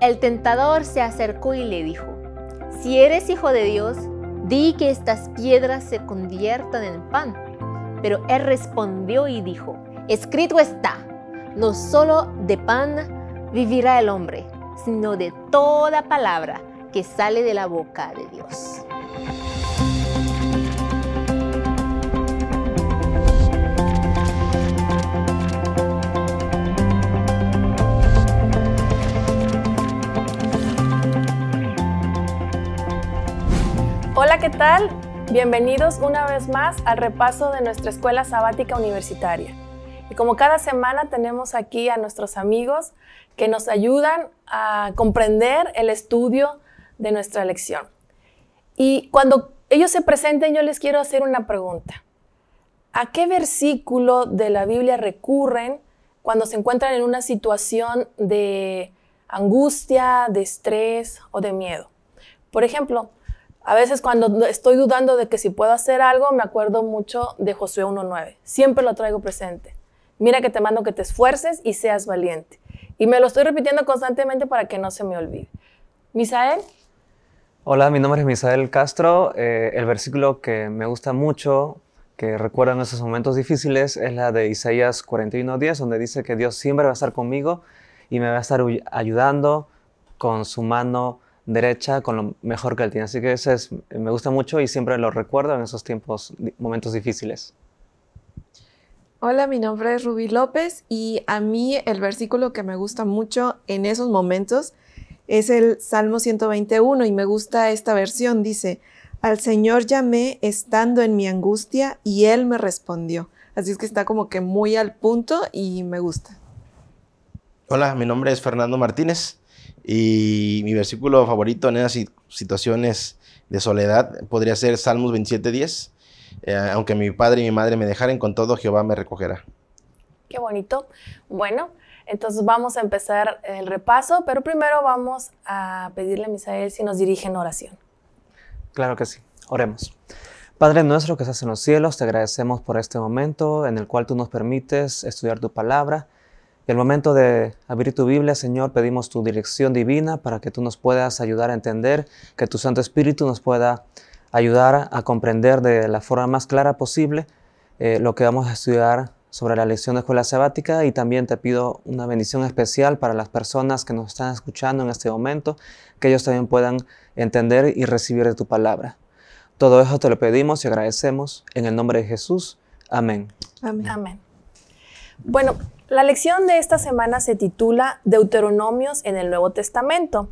El tentador se acercó y le dijo, si eres hijo de Dios, di que estas piedras se conviertan en pan. Pero él respondió y dijo, escrito está, no solo de pan vivirá el hombre, sino de toda palabra que sale de la boca de Dios. Hola, ¿qué tal? Bienvenidos una vez más al repaso de nuestra Escuela Sabática Universitaria. Y como cada semana tenemos aquí a nuestros amigos que nos ayudan a comprender el estudio de nuestra lección. Y cuando ellos se presenten, yo les quiero hacer una pregunta. ¿A qué versículo de la Biblia recurren cuando se encuentran en una situación de angustia, de estrés o de miedo? Por ejemplo, a veces cuando estoy dudando de que si puedo hacer algo, me acuerdo mucho de Josué 1.9. Siempre lo traigo presente. Mira que te mando que te esfuerces y seas valiente. Y me lo estoy repitiendo constantemente para que no se me olvide. Misael. Hola, mi nombre es Misael Castro. Eh, el versículo que me gusta mucho, que recuerda en esos momentos difíciles, es la de Isaías 41.10, donde dice que Dios siempre va a estar conmigo y me va a estar ayudando con su mano derecha con lo mejor que él tiene. Así que ese es, me gusta mucho y siempre lo recuerdo en esos tiempos, momentos difíciles. Hola, mi nombre es Rubí López y a mí el versículo que me gusta mucho en esos momentos es el Salmo 121 y me gusta esta versión. Dice, al Señor llamé estando en mi angustia y Él me respondió. Así es que está como que muy al punto y me gusta. Hola, mi nombre es Fernando Martínez. Y mi versículo favorito en esas situaciones de soledad podría ser Salmos 27.10. Eh, aunque mi padre y mi madre me dejaren con todo, Jehová me recogerá. Qué bonito. Bueno, entonces vamos a empezar el repaso, pero primero vamos a pedirle a Misael si nos dirige en oración. Claro que sí. Oremos. Padre nuestro que estás en los cielos, te agradecemos por este momento en el cual tú nos permites estudiar tu palabra. Y el momento de abrir tu Biblia, Señor, pedimos tu dirección divina para que tú nos puedas ayudar a entender, que tu Santo Espíritu nos pueda ayudar a comprender de la forma más clara posible eh, lo que vamos a estudiar sobre la lección de escuela sabática y también te pido una bendición especial para las personas que nos están escuchando en este momento, que ellos también puedan entender y recibir de tu palabra. Todo eso te lo pedimos y agradecemos en el nombre de Jesús. Amén. Amén. Amén. Bueno, la lección de esta semana se titula Deuteronomios en el Nuevo Testamento.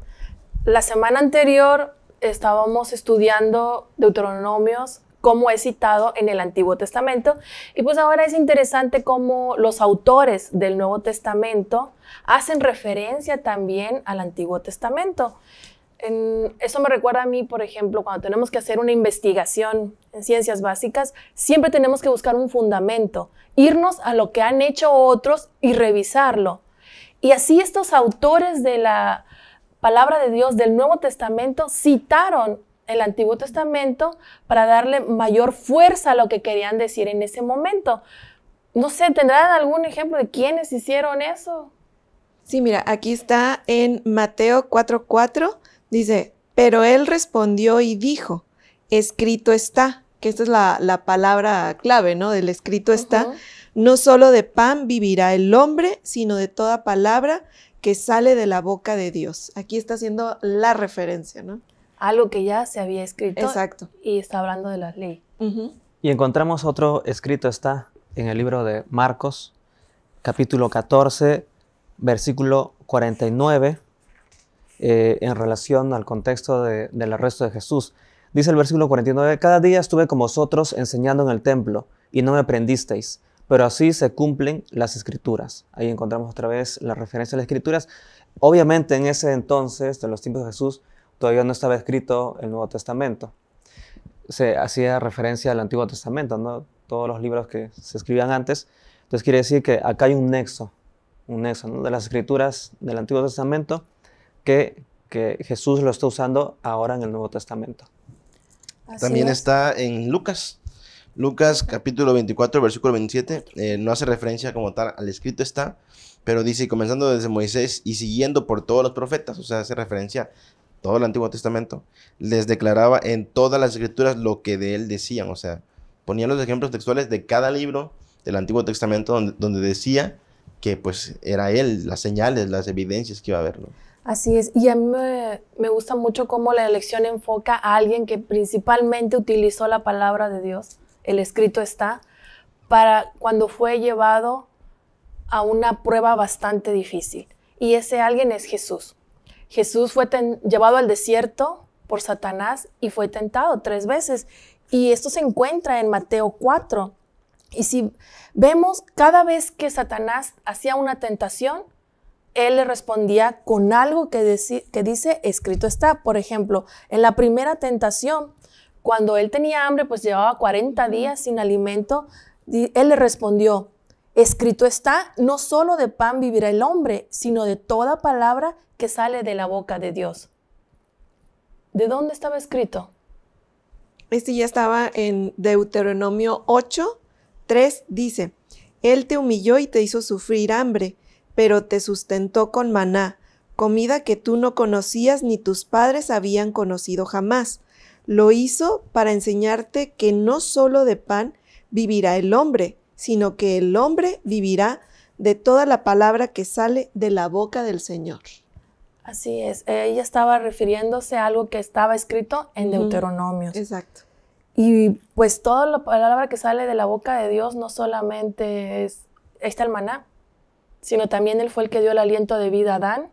La semana anterior estábamos estudiando Deuteronomios como es citado en el Antiguo Testamento. Y pues ahora es interesante cómo los autores del Nuevo Testamento hacen referencia también al Antiguo Testamento eso me recuerda a mí, por ejemplo, cuando tenemos que hacer una investigación en ciencias básicas, siempre tenemos que buscar un fundamento, irnos a lo que han hecho otros y revisarlo. Y así estos autores de la palabra de Dios del Nuevo Testamento citaron el Antiguo Testamento para darle mayor fuerza a lo que querían decir en ese momento. No sé, ¿tendrán algún ejemplo de quiénes hicieron eso? Sí, mira, aquí está en Mateo 4:4. Dice, pero él respondió y dijo, escrito está, que esta es la, palabra clave, ¿no? Del escrito está, no solo de pan vivirá el hombre, sino de toda palabra que sale de la boca de Dios. Aquí está haciendo la referencia, ¿no? Algo que ya se había escrito. Exacto. Y está hablando de la ley. Y encontramos otro escrito está en el libro de Marcos, capítulo 14, versículo 49 eh, en relación al contexto del arresto de Jesús. Dice el versículo 49, cada día estuve con vosotros enseñando en el templo y no me aprendisteis, pero así se cumplen las escrituras. Ahí encontramos otra vez la referencia a las escrituras. Obviamente en ese entonces, en los tiempos de Jesús, todavía no estaba escrito el Nuevo Testamento. Se hacía referencia al Antiguo Testamento, todos los libros que se escribían antes. Entonces quiere decir que acá hay un nexo, un nexo de las escrituras del Antiguo Testamento que, Jesús lo está usando ahora en el Nuevo Testamento. También está en Lucas. Lucas capítulo 24, versículo 27, eh, no hace referencia como tal al escrito está, pero dice, comenzando desde Moisés y siguiendo por todos los profetas, o sea, hace referencia todo el Antiguo Testamento, les declaraba en todas las escrituras lo que de él decían, o sea, ponía los ejemplos textuales de cada libro del Antiguo Testamento donde, decía que pues era él, las señales, las evidencias que iba a haber. Así es, y a mí me, gusta mucho cómo la elección enfoca a alguien que principalmente utilizó la palabra de Dios, el escrito está, para cuando fue llevado a una prueba bastante difícil. Y ese alguien es Jesús. Jesús fue llevado al desierto por Satanás y fue tentado tres veces. Y esto se encuentra en Mateo 4. Y si vemos, cada vez que Satanás hacía una tentación, él le respondía con algo que, dice, que dice escrito está. Por ejemplo, en la primera tentación, cuando él tenía hambre, pues llevaba 40 días sin alimento, él le respondió, escrito está, no solo de pan vivirá el hombre, sino de toda palabra que sale de la boca de Dios. ¿De dónde estaba escrito? Este ya estaba en Deuteronomio 8, 3, dice, Él te humilló y te hizo sufrir hambre pero te sustentó con maná, comida que tú no conocías ni tus padres habían conocido jamás. Lo hizo para enseñarte que no solo de pan vivirá el hombre, sino que el hombre vivirá de toda la palabra que sale de la boca del Señor. Así es, eh, ella estaba refiriéndose a algo que estaba escrito en Deuteronomio. Exacto. Y pues toda la palabra que sale de la boca de Dios no solamente es, está el maná, sino también Él fue el que dio el aliento de vida a Adán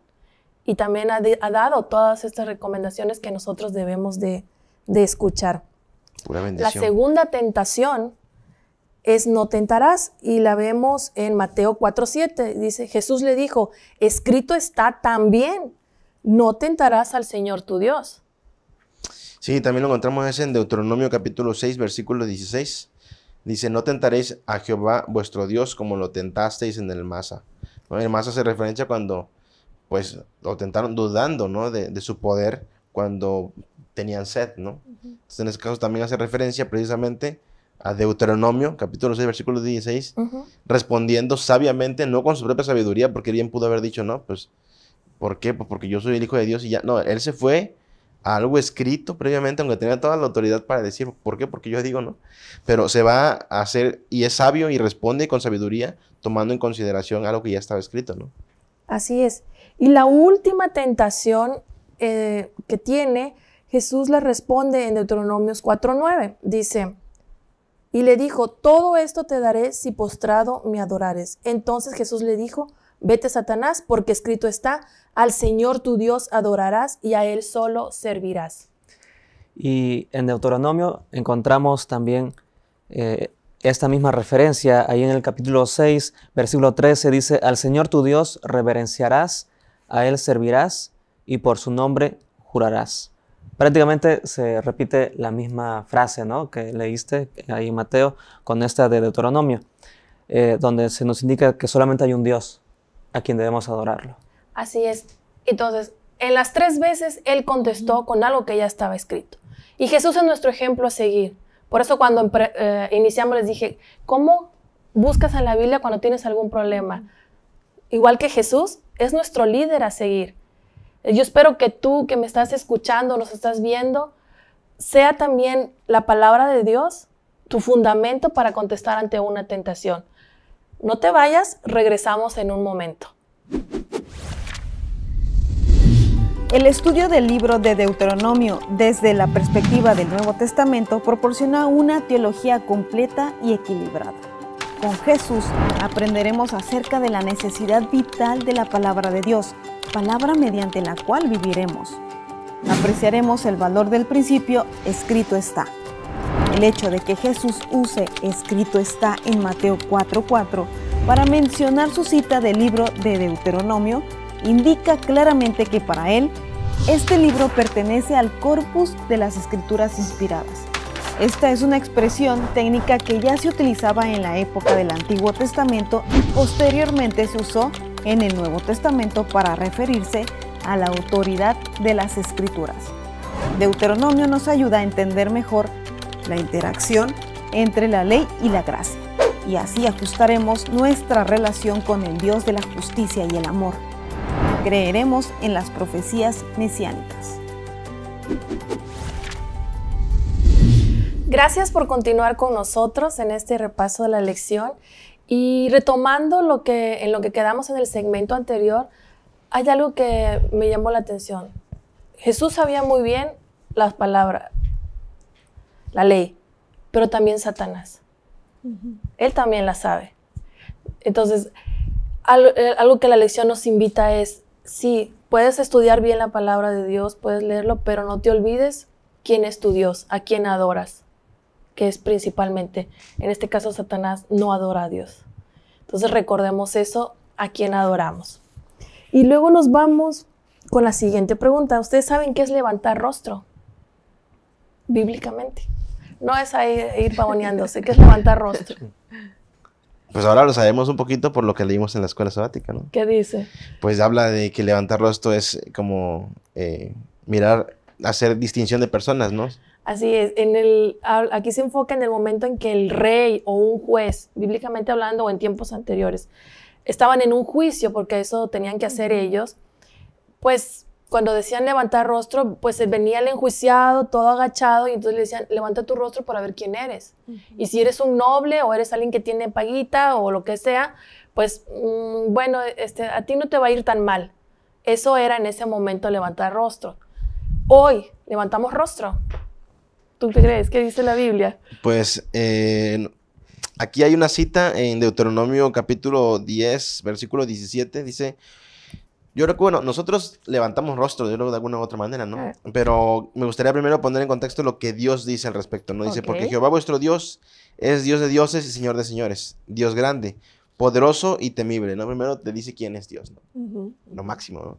y también ha, dado todas estas recomendaciones que nosotros debemos de, de escuchar. la segunda tentación es no tentarás y la vemos en Mateo 4:7. Dice, Jesús le dijo, escrito está también, no tentarás al Señor tu Dios. Sí, también lo encontramos en Deuteronomio capítulo 6, versículo 16. Dice, no tentaréis a Jehová vuestro Dios como lo tentasteis en el Masa. ¿No? El Masa hace referencia cuando, pues, lo tentaron dudando, ¿no? De, de su poder cuando tenían sed, ¿no? Entonces, en ese caso también hace referencia precisamente a Deuteronomio, capítulo 6, versículo 16, respondiendo sabiamente, no con su propia sabiduría, porque bien pudo haber dicho, no, pues, ¿por qué? Pues porque yo soy el Hijo de Dios y ya, no, él se fue algo escrito previamente, aunque tenía toda la autoridad para decir, ¿por qué? Porque yo digo, ¿no? Pero se va a hacer y es sabio y responde con sabiduría, tomando en consideración algo que ya estaba escrito, ¿no? Así es. Y la última tentación eh, que tiene, Jesús le responde en Deuteronomios 4.9. Dice, y le dijo, todo esto te daré si postrado me adorares. Entonces Jesús le dijo, Vete, Satanás, porque escrito está, al Señor tu Dios adorarás y a Él solo servirás. Y en Deuteronomio encontramos también eh, esta misma referencia, ahí en el capítulo 6, versículo 13, dice, al Señor tu Dios reverenciarás, a Él servirás y por su nombre jurarás. Prácticamente se repite la misma frase ¿no? que leíste ahí Mateo con esta de Deuteronomio, eh, donde se nos indica que solamente hay un Dios, a quien debemos adorarlo. Así es. Entonces, en las tres veces Él contestó con algo que ya estaba escrito. Y Jesús es nuestro ejemplo a seguir. Por eso cuando eh, iniciamos les dije, ¿cómo buscas en la Biblia cuando tienes algún problema? Igual que Jesús, es nuestro líder a seguir. Yo espero que tú que me estás escuchando, nos estás viendo, sea también la palabra de Dios tu fundamento para contestar ante una tentación. No te vayas, regresamos en un momento. El estudio del libro de Deuteronomio desde la perspectiva del Nuevo Testamento proporciona una teología completa y equilibrada. Con Jesús aprenderemos acerca de la necesidad vital de la palabra de Dios, palabra mediante la cual viviremos. Apreciaremos el valor del principio escrito está el hecho de que Jesús use escrito está en Mateo 4:4 para mencionar su cita del libro de Deuteronomio indica claramente que para él este libro pertenece al corpus de las escrituras inspiradas. Esta es una expresión técnica que ya se utilizaba en la época del Antiguo Testamento y posteriormente se usó en el Nuevo Testamento para referirse a la autoridad de las escrituras. Deuteronomio nos ayuda a entender mejor la interacción entre la ley y la gracia. Y así ajustaremos nuestra relación con el Dios de la justicia y el amor. Creeremos en las profecías mesiánicas. Gracias por continuar con nosotros en este repaso de la lección y retomando lo que en lo que quedamos en el segmento anterior, hay algo que me llamó la atención. Jesús sabía muy bien las palabras, la ley, pero también Satanás. Él también la sabe. Entonces, algo, eh, algo que la lección nos invita es, sí, puedes estudiar bien la palabra de Dios, puedes leerlo, pero no te olvides quién es tu Dios, a quién adoras, que es principalmente, en este caso Satanás no adora a Dios. Entonces recordemos eso, a quién adoramos. Y luego nos vamos con la siguiente pregunta. ¿Ustedes saben qué es levantar rostro? Bíblicamente. No es ahí ir pavoneándose, que es levantar rostro. Pues ahora lo sabemos un poquito por lo que leímos en la escuela sabática, ¿no? ¿Qué dice? Pues habla de que levantar rostro es como eh, mirar, hacer distinción de personas, ¿no? Así es. En el, aquí se enfoca en el momento en que el rey o un juez, bíblicamente hablando o en tiempos anteriores, estaban en un juicio porque eso tenían que hacer ellos. Pues cuando decían levantar rostro, pues eh, venía el enjuiciado, todo agachado, y entonces le decían, levanta tu rostro para ver quién eres. Y si eres un noble o eres alguien que tiene paguita o lo que sea, pues mm, bueno, este, a ti no te va a ir tan mal. Eso era en ese momento levantar rostro. Hoy levantamos rostro. ¿Tú qué crees? ¿Qué dice la Biblia? Pues eh, aquí hay una cita en Deuteronomio capítulo 10, versículo 17, dice... Yo creo que, bueno, nosotros levantamos rostro, yo creo de alguna u otra manera, ¿no? Ah. Pero me gustaría primero poner en contexto lo que Dios dice al respecto, ¿no? Dice, porque Jehová vuestro Dios es Dios de dioses y Señor de señores, Dios grande, poderoso y temible, ¿no? Primero te dice quién es Dios, ¿no? Lo máximo, ¿no?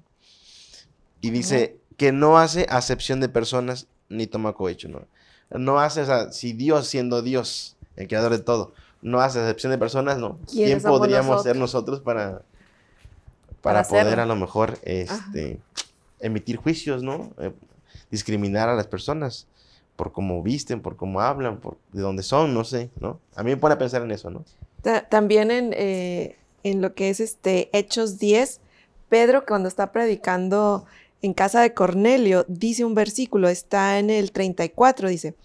Y dice que no hace acepción de personas ni toma cohecho, ¿no? No hace, o sea, si Dios siendo Dios, el creador de todo, no hace acepción de personas, ¿no? ¿Quién, podríamos ser nosotros para para, poder a lo mejor este, emitir juicios, ¿no? Eh, discriminar a las personas por cómo visten, por cómo hablan, por de dónde son, no sé, ¿no? A mí me pone a pensar en eso, ¿no? también en, eh, en, lo que es este Hechos 10, Pedro cuando está predicando en casa de Cornelio, dice un versículo, está en el 34, dice,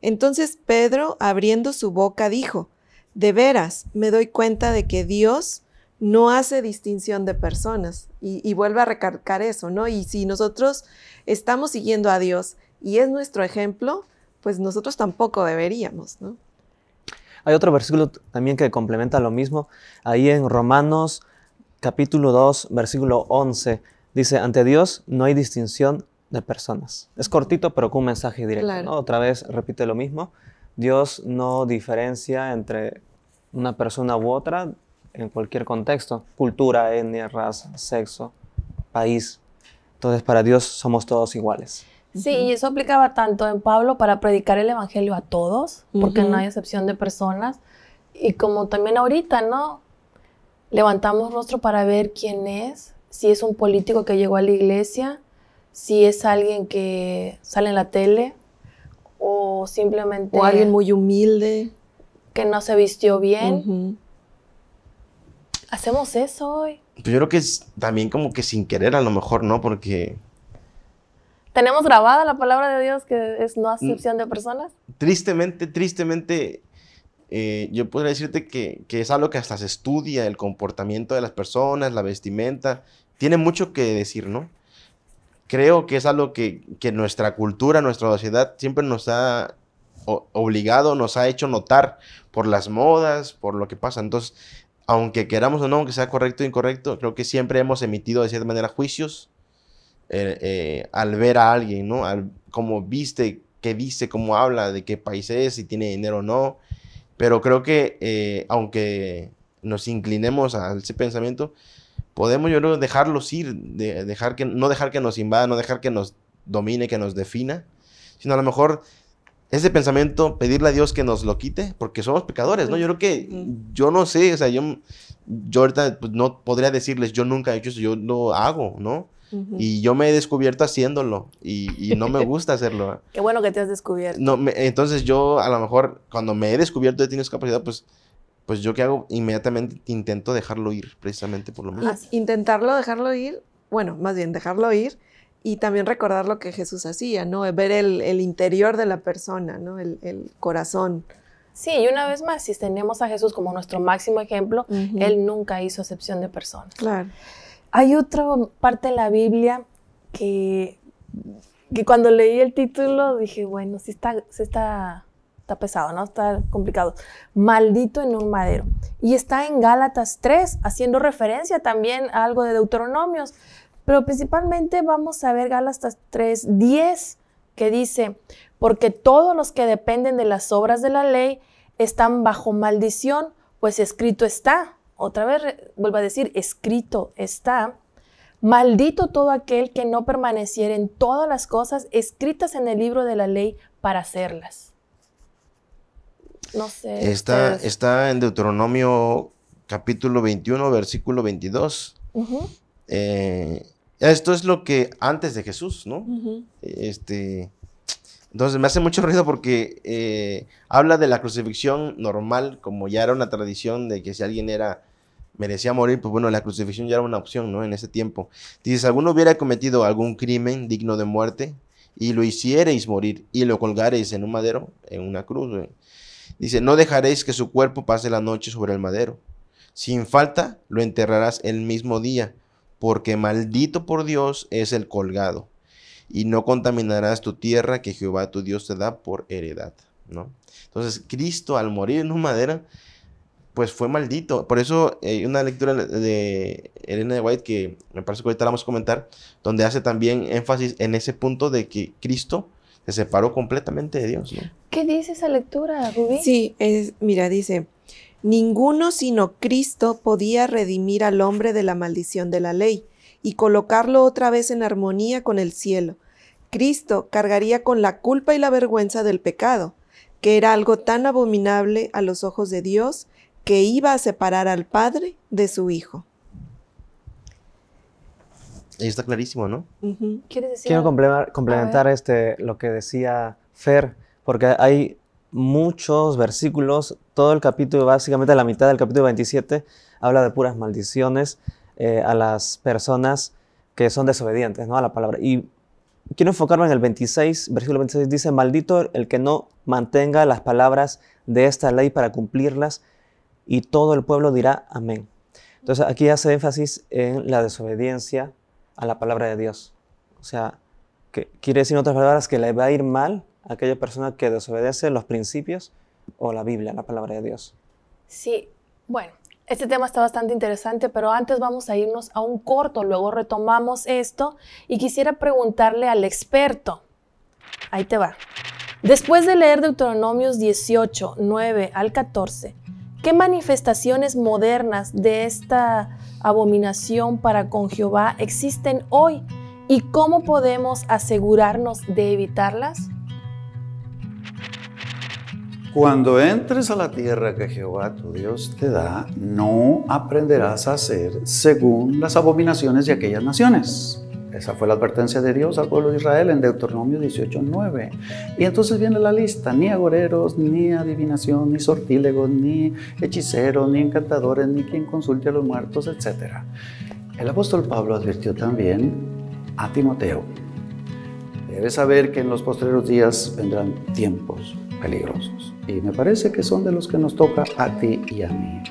entonces Pedro abriendo su boca dijo, de veras me doy cuenta de que Dios no hace distinción de personas. Y, vuelve a recargar eso, ¿no? Y si nosotros estamos siguiendo a Dios y es nuestro ejemplo, pues nosotros tampoco deberíamos, ¿no? Hay otro versículo también que complementa lo mismo, ahí en Romanos capítulo 2, versículo 11, dice, ante Dios no hay distinción de personas. Es cortito, pero con un mensaje directo. Otra vez repite lo mismo, Dios no diferencia entre una persona u otra, en cualquier contexto, cultura, etnia, raza, sexo, país. Entonces para Dios somos todos iguales. Sí, y eso aplicaba tanto en Pablo para predicar el Evangelio a todos, porque no hay excepción de personas, y como también ahorita, ¿no? Levantamos rostro para ver quién es, si es un político que llegó a la iglesia, si es alguien que sale en la tele, o simplemente... O alguien muy humilde. Que no se vistió bien. Hacemos eso hoy. Pues yo creo que es también como que sin querer, a lo mejor, ¿no? Porque. ¿Tenemos grabada la palabra de Dios que es no mm. acepción de personas? Tristemente, tristemente, eh, yo podría decirte que, que, es algo que hasta se estudia, el comportamiento de las personas, la vestimenta, tiene mucho que decir, ¿no? Creo que es algo que, que nuestra cultura, nuestra sociedad siempre nos ha obligado, nos ha hecho notar por las modas, por lo que pasa. Entonces, aunque queramos o no, aunque sea correcto o incorrecto, creo que siempre hemos emitido de cierta manera juicios eh, eh, al ver a alguien, ¿no? Al, cómo viste, qué dice, cómo habla, de qué país es, si tiene dinero o no. Pero creo que eh, aunque nos inclinemos a ese pensamiento, podemos yo creo dejarlos ir, dejar que, no dejar que nos invada, no dejar que nos domine, que nos defina, sino a lo mejor ese pensamiento, pedirle a Dios que nos lo quite, porque somos pecadores, ¿no? Yo creo que, yo no sé, o sea, yo, yo ahorita pues, no podría decirles, yo nunca he hecho eso, yo lo hago, ¿no? Y yo me he descubierto haciéndolo y, no me gusta hacerlo. Qué bueno que te has descubierto. No, entonces yo a lo mejor cuando me he descubierto de tienes capacidad, pues, pues yo qué hago, inmediatamente intento dejarlo ir, precisamente por lo menos. Ah, Intentarlo, dejarlo ir, bueno, más bien dejarlo ir, y también recordar lo que Jesús hacía, ¿no? Ver el, interior de la persona, ¿no? El, corazón. Sí, y una vez más, si tenemos a Jesús como nuestro máximo ejemplo, Él nunca hizo excepción de personas. Claro. Hay otra parte de la Biblia que, que cuando leí el título dije, bueno, sí está, está, está pesado, ¿no? Está complicado. Maldito en un madero. Y está en Gálatas 3, haciendo referencia también a algo de Deuteronomios pero principalmente vamos a ver Gálatas 3, 10, que dice, porque todos los que dependen de las obras de la ley están bajo maldición, pues escrito está. Otra vez vuelvo a decir, escrito está. Maldito todo aquel que no permaneciera en todas las cosas escritas en el libro de la ley para hacerlas. No sé. Está, está en Deuteronomio capítulo 21, versículo 22. Esto es lo que antes de Jesús, ¿no? Este. Entonces me hace mucho ruido porque eh, habla de la crucifixión normal, como ya era una tradición de que si alguien era merecía morir, pues bueno, la crucifixión ya era una opción, ¿no? En ese tiempo. si alguno hubiera cometido algún crimen digno de muerte y lo hiciereis morir y lo colgareis en un madero, en una cruz. Dice, no dejaréis que su cuerpo pase la noche sobre el madero. Sin falta, lo enterrarás el mismo día porque maldito por Dios es el colgado, y no contaminarás tu tierra que Jehová tu Dios te da por heredad, ¿no? Entonces Cristo al morir en una madera, pues fue maldito. Por eso hay una lectura de Elena de White que me parece que ahorita la vamos a comentar, donde hace también énfasis en ese punto de que Cristo se separó completamente de Dios. ¿no? ¿Qué dice esa lectura, Rubí? Sí, es, mira, dice, Ninguno sino Cristo podía redimir al hombre de la maldición de la ley y colocarlo otra vez en armonía con el cielo. Cristo cargaría con la culpa y la vergüenza del pecado, que era algo tan abominable a los ojos de Dios que iba a separar al Padre de su Hijo. Ahí está clarísimo, ¿no? Quiero complementar, este, lo que decía Fer, porque hay muchos versículos, todo el capítulo, básicamente la mitad del capítulo 27, habla de puras maldiciones eh, a las personas que son desobedientes ¿no? a la palabra. Y quiero enfocarme en el 26, versículo 26 dice, maldito el que no mantenga las palabras de esta ley para cumplirlas, y todo el pueblo dirá amén. Entonces aquí hace énfasis en la desobediencia a la palabra de Dios. O sea, que quiere decir en otras palabras que le va a ir mal aquella persona que desobedece los principios o la Biblia, la palabra de Dios. Sí, bueno, este tema está bastante interesante, pero antes vamos a irnos a un corto, luego retomamos esto y quisiera preguntarle al experto. Ahí te va. Después de leer Deuteronomios 18, 9 al 14, ¿qué manifestaciones modernas de esta abominación para con Jehová existen hoy y cómo podemos asegurarnos de evitarlas? Cuando entres a la tierra que Jehová tu Dios te da, no aprenderás a hacer según las abominaciones de aquellas naciones. Esa fue la advertencia de Dios al pueblo de Israel en Deuteronomio 18:9. Y entonces viene la lista: ni agoreros, ni adivinación, ni sortílegos, ni hechiceros, ni encantadores, ni quien consulte a los muertos, etc. El apóstol Pablo advirtió también a Timoteo: Debes saber que en los postreros días vendrán tiempos peligrosos. Y me parece que son de los que nos toca a ti y a mí.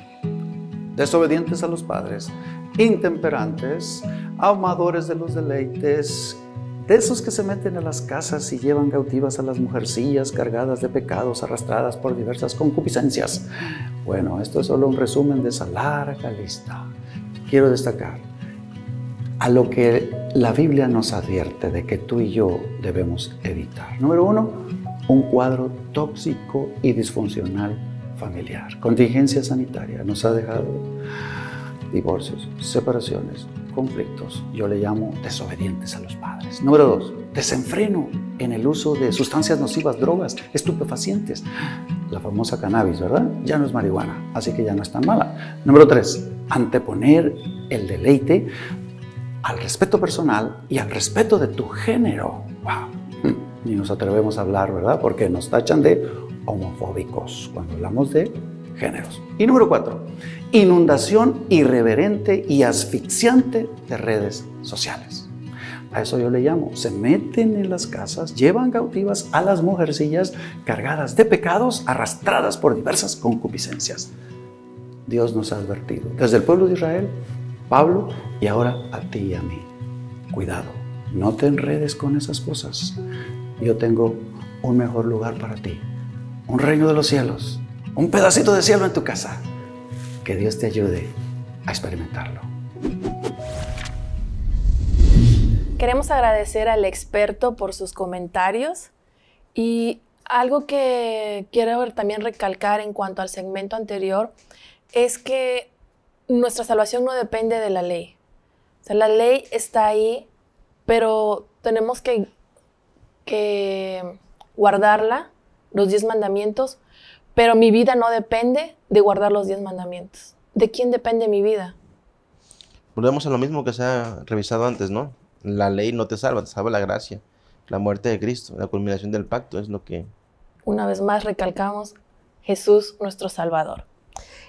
Desobedientes a los padres, intemperantes, amadores de los deleites, de esos que se meten a las casas y llevan cautivas a las mujercillas cargadas de pecados, arrastradas por diversas concupiscencias. Bueno, esto es solo un resumen de esa larga lista. Quiero destacar a lo que la Biblia nos advierte de que tú y yo debemos evitar. Número uno, un cuadro tóxico y disfuncional familiar. Contingencia sanitaria nos ha dejado divorcios, separaciones, conflictos. Yo le llamo desobedientes a los padres. Número dos, desenfreno en el uso de sustancias nocivas, drogas, estupefacientes. La famosa cannabis, ¿verdad? Ya no es marihuana, así que ya no es tan mala. Número tres, anteponer el deleite al respeto personal y al respeto de tu género. ¡Wow! ni nos atrevemos a hablar, ¿verdad? Porque nos tachan de homofóbicos cuando hablamos de géneros. Y número cuatro, inundación irreverente y asfixiante de redes sociales. A eso yo le llamo, se meten en las casas, llevan cautivas a las mujercillas cargadas de pecados, arrastradas por diversas concupiscencias. Dios nos ha advertido, desde el pueblo de Israel, Pablo, y ahora a ti y a mí. Cuidado, no te enredes con esas cosas yo tengo un mejor lugar para ti, un reino de los cielos, un pedacito de cielo en tu casa. Que Dios te ayude a experimentarlo. Queremos agradecer al experto por sus comentarios y algo que quiero también recalcar en cuanto al segmento anterior es que nuestra salvación no depende de la ley. la ley está ahí, pero tenemos que que guardarla, los diez mandamientos, pero mi vida no depende de guardar los diez mandamientos. ¿De quién depende mi vida? Volvemos a lo mismo que se ha revisado antes, ¿no? La ley no te salva, te salva la gracia, la muerte de Cristo, la culminación del pacto es lo que... Una vez más recalcamos Jesús nuestro Salvador.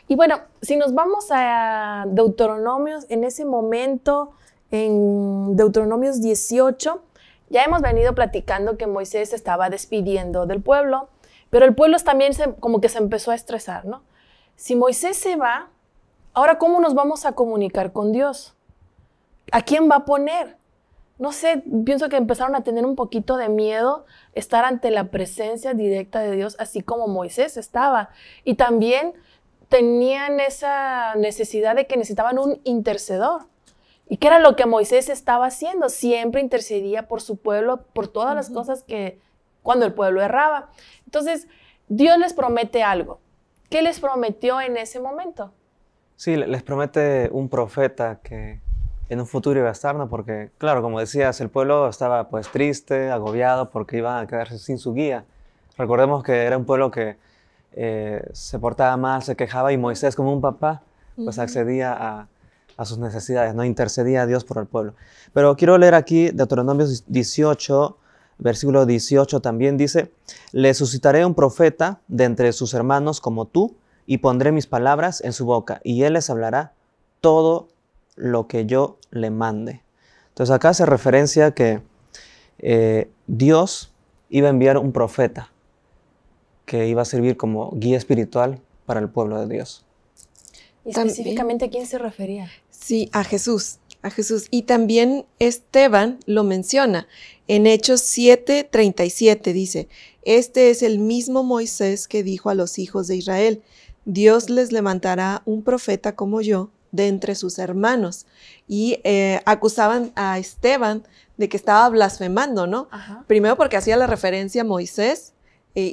Y bueno, si nos vamos a Deuteronomios, en ese momento, en Deuteronomios 18, ya hemos venido platicando que Moisés estaba despidiendo del pueblo, pero el pueblo también se, como que se empezó a estresar, ¿no? Si Moisés se va, ahora ¿cómo nos vamos a comunicar con Dios? ¿A quién va a poner? No sé, pienso que empezaron a tener un poquito de miedo estar ante la presencia directa de Dios, así como Moisés estaba. Y también tenían esa necesidad de que necesitaban un intercedor. ¿Y qué era lo que Moisés estaba haciendo? Siempre intercedía por su pueblo, por todas las cosas que cuando el pueblo erraba. Entonces, Dios les promete algo. ¿Qué les prometió en ese momento? Sí, les promete un profeta que en un futuro iba a estar, ¿no? Porque, claro, como decías, el pueblo estaba pues triste, agobiado, porque iba a quedarse sin su guía. Recordemos que era un pueblo que eh, se portaba mal, se quejaba, y Moisés, como un papá, pues accedía a a sus necesidades, ¿no? Intercedía a Dios por el pueblo. Pero quiero leer aquí Deuteronomio 18, versículo 18 también dice, le suscitaré un profeta de entre sus hermanos como tú, y pondré mis palabras en su boca, y él les hablará todo lo que yo le mande. Entonces acá hace referencia que eh, Dios iba a enviar un profeta que iba a servir como guía espiritual para el pueblo de Dios. ¿Y específicamente a quién se refería? Sí, a Jesús, a Jesús. Y también Esteban lo menciona. En Hechos 7:37 dice, este es el mismo Moisés que dijo a los hijos de Israel, Dios les levantará un profeta como yo de entre sus hermanos. Y eh, acusaban a Esteban de que estaba blasfemando, ¿no? Primero porque hacía la referencia a Moisés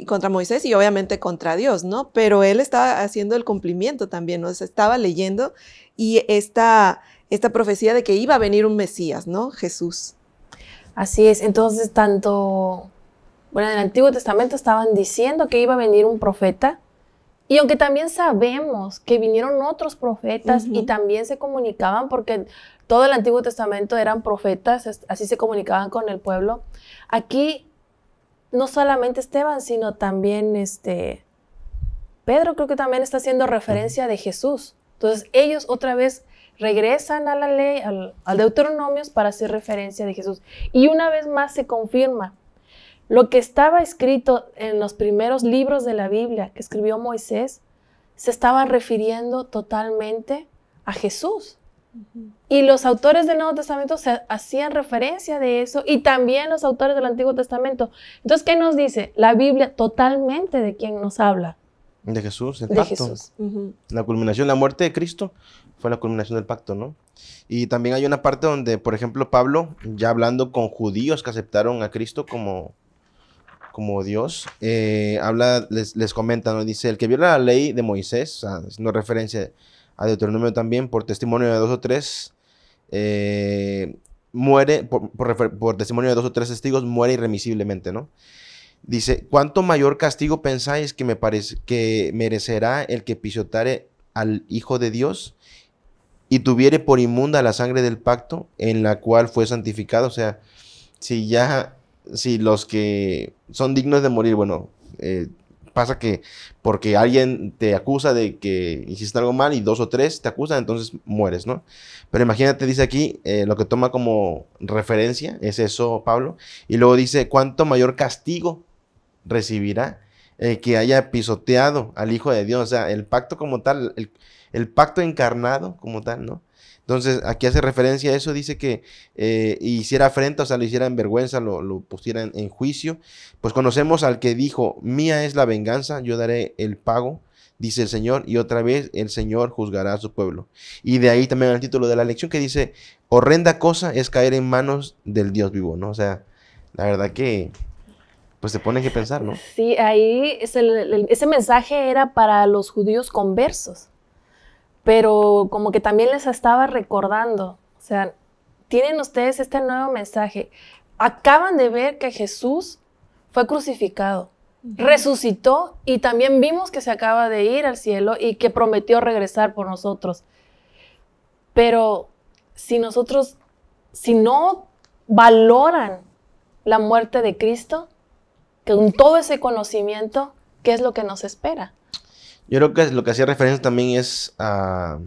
contra Moisés y obviamente contra Dios, ¿no? Pero él estaba haciendo el cumplimiento también, ¿no? estaba leyendo y esta, esta profecía de que iba a venir un Mesías, ¿no? Jesús. Así es, entonces tanto, bueno, en el Antiguo Testamento estaban diciendo que iba a venir un profeta, y aunque también sabemos que vinieron otros profetas y también se comunicaban, porque todo el Antiguo Testamento eran profetas, así se comunicaban con el pueblo, aquí no solamente Esteban, sino también este, Pedro creo que también está haciendo referencia de Jesús. Entonces ellos otra vez regresan a la ley, al, al Deuteronomios para hacer referencia de Jesús. Y una vez más se confirma lo que estaba escrito en los primeros libros de la Biblia que escribió Moisés, se estaba refiriendo totalmente a Jesús. Y los autores del Nuevo Testamento se hacían referencia de eso y también los autores del Antiguo Testamento. Entonces, ¿qué nos dice? La Biblia totalmente de quien nos habla. De Jesús, el de Jesús. La culminación, la muerte de Cristo fue la culminación del pacto, ¿no? Y también hay una parte donde, por ejemplo, Pablo, ya hablando con judíos que aceptaron a Cristo como, como Dios, eh, habla, les, les comenta, ¿no? Dice, el que viola la ley de Moisés, no referencia a Deuteronomio también, por testimonio de dos o tres, eh, muere, por, testimonio de dos o tres testigos, muere irremisiblemente, ¿no? Dice, ¿cuánto mayor castigo pensáis que, me que merecerá el que pisotare al Hijo de Dios y tuviere por inmunda la sangre del pacto en la cual fue santificado? O sea, si ya, si los que son dignos de morir, bueno, eh, pasa que porque alguien te acusa de que hiciste algo mal y dos o tres te acusan, entonces mueres, ¿no? Pero imagínate, dice aquí, eh, lo que toma como referencia es eso, Pablo, y luego dice, ¿cuánto mayor castigo recibirá eh, que haya pisoteado al Hijo de Dios? O sea, el pacto como tal, el pacto encarnado como tal, ¿no? Entonces, aquí hace referencia a eso, dice que eh, hiciera afrenta, o sea, lo hiciera en vergüenza, lo, lo pusiera en, juicio. Pues conocemos al que dijo, mía es la venganza, yo daré el pago, dice el Señor, y otra vez el Señor juzgará a su pueblo. Y de ahí también el título de la lección que dice, horrenda cosa es caer en manos del Dios vivo, ¿no? O sea, la verdad que pues te pone que pensar, ¿no? Sí, ahí ese mensaje era para los judíos conversos pero como que también les estaba recordando, o sea, tienen ustedes este nuevo mensaje. Acaban de ver que Jesús fue crucificado, resucitó y también vimos que se acaba de ir al cielo y que prometió regresar por nosotros. Pero si nosotros, si no valoran la muerte de Cristo, con todo ese conocimiento, ¿qué es lo que nos espera? Yo creo que lo que hacía referencia también es a,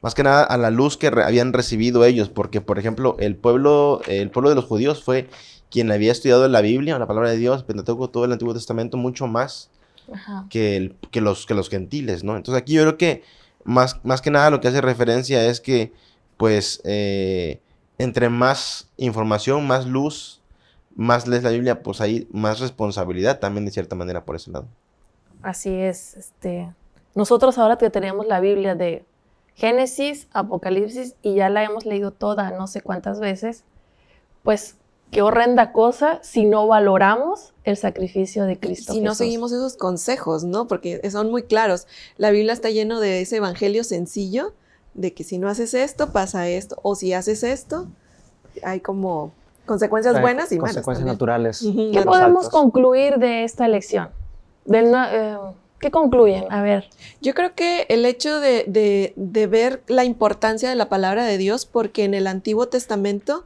más que nada a la luz que habían recibido ellos, porque por ejemplo el pueblo, el pueblo de los judíos fue quien había estudiado la Biblia, la palabra de Dios, Pentateuco, todo el Antiguo Testamento, mucho más que, los, gentiles, ¿no? Entonces aquí yo creo que más, que nada lo que hace referencia es que pues eh, entre más información, más luz, más lees la Biblia, pues hay más responsabilidad también de cierta manera por ese lado. Así es. Este, nosotros ahora que tenemos la Biblia de Génesis, Apocalipsis, y ya la hemos leído toda no sé cuántas veces, pues qué horrenda cosa si no valoramos el sacrificio de Cristo. Si no seguimos esos consejos, ¿no? Porque son muy claros. La Biblia está lleno de ese evangelio sencillo de que si no haces esto, pasa esto, o si haces esto, hay como consecuencias buenas y malas. Consecuencias naturales. ¿Qué podemos concluir de esta lección? Eh, ¿Qué concluyen? A ver. Yo creo que el hecho de, ver la importancia de la palabra de Dios, porque en el Antiguo Testamento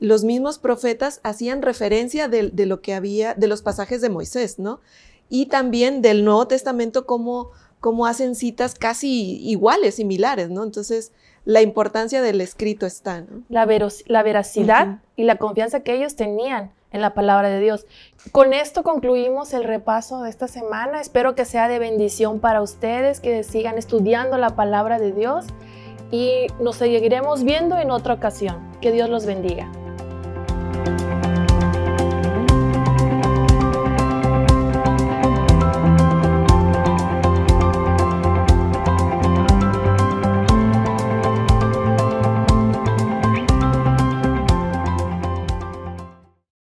los mismos profetas hacían referencia de, lo que había, de los pasajes de Moisés, ¿no? Y también del Nuevo Testamento como, como hacen citas casi iguales, similares, ¿no? Entonces, la importancia del escrito está, ¿no? La, veracidad y la confianza que ellos tenían en la palabra de Dios. Con esto concluimos el repaso de esta semana. Espero que sea de bendición para ustedes, que sigan estudiando la palabra de Dios y nos seguiremos viendo en otra ocasión. Que Dios los bendiga.